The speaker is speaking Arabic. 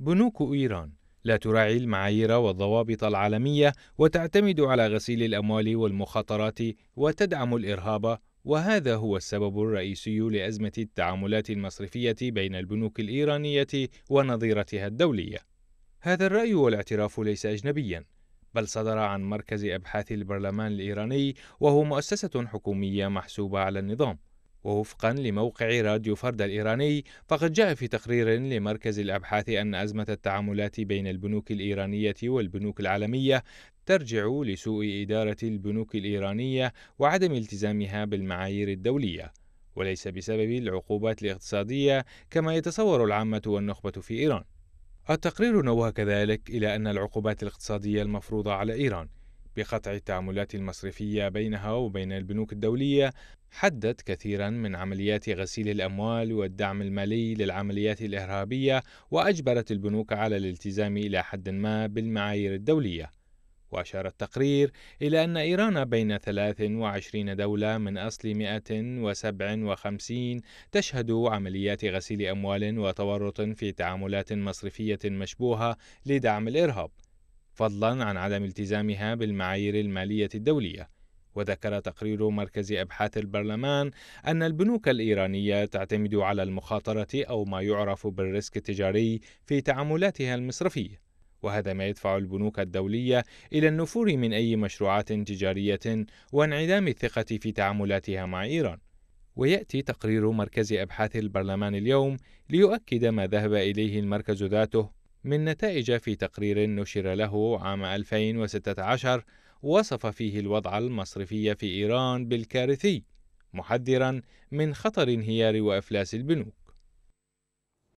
بنوك إيران لا تراعي المعايير والضوابط العالمية وتعتمد على غسيل الأموال والمخاطرات وتدعم الإرهاب وهذا هو السبب الرئيسي لأزمة التعاملات المصرفية بين البنوك الإيرانية ونظيرتها الدولية. هذا الرأي والاعتراف ليس أجنبيًا، بل صدر عن مركز أبحاث البرلمان الإيراني وهو مؤسسة حكومية محسوبة على النظام. ووفقا لموقع راديو فرد الإيراني فقد جاء في تقرير لمركز الأبحاث أن أزمة التعاملات بين البنوك الإيرانية والبنوك العالمية ترجع لسوء إدارة البنوك الإيرانية وعدم التزامها بالمعايير الدولية وليس بسبب العقوبات الاقتصادية كما يتصور العامة والنخبة في إيران التقرير نوه كذلك إلى أن العقوبات الاقتصادية المفروضة على إيران بقطع التعاملات المصرفية بينها وبين البنوك الدولية حدت كثيرا من عمليات غسيل الأموال والدعم المالي للعمليات الإرهابية وأجبرت البنوك على الالتزام إلى حد ما بالمعايير الدولية وأشار التقرير إلى أن إيران بين 23 دولة من أصل 157 تشهد عمليات غسيل أموال وتورط في تعاملات مصرفية مشبوهة لدعم الإرهاب فضلا عن عدم التزامها بالمعايير المالية الدولية وذكر تقرير مركز أبحاث البرلمان أن البنوك الإيرانية تعتمد على المخاطرة أو ما يعرف بالريسك التجاري في تعاملاتها المصرفية وهذا ما يدفع البنوك الدولية إلى النفور من أي مشروعات تجارية وانعدام الثقة في تعاملاتها مع إيران ويأتي تقرير مركز أبحاث البرلمان اليوم ليؤكد ما ذهب إليه المركز ذاته من نتائج في تقرير نشر له عام 2016 وصف فيه الوضع المصرفي في إيران بالكارثي محذرا من خطر انهيار وإفلاس البنوك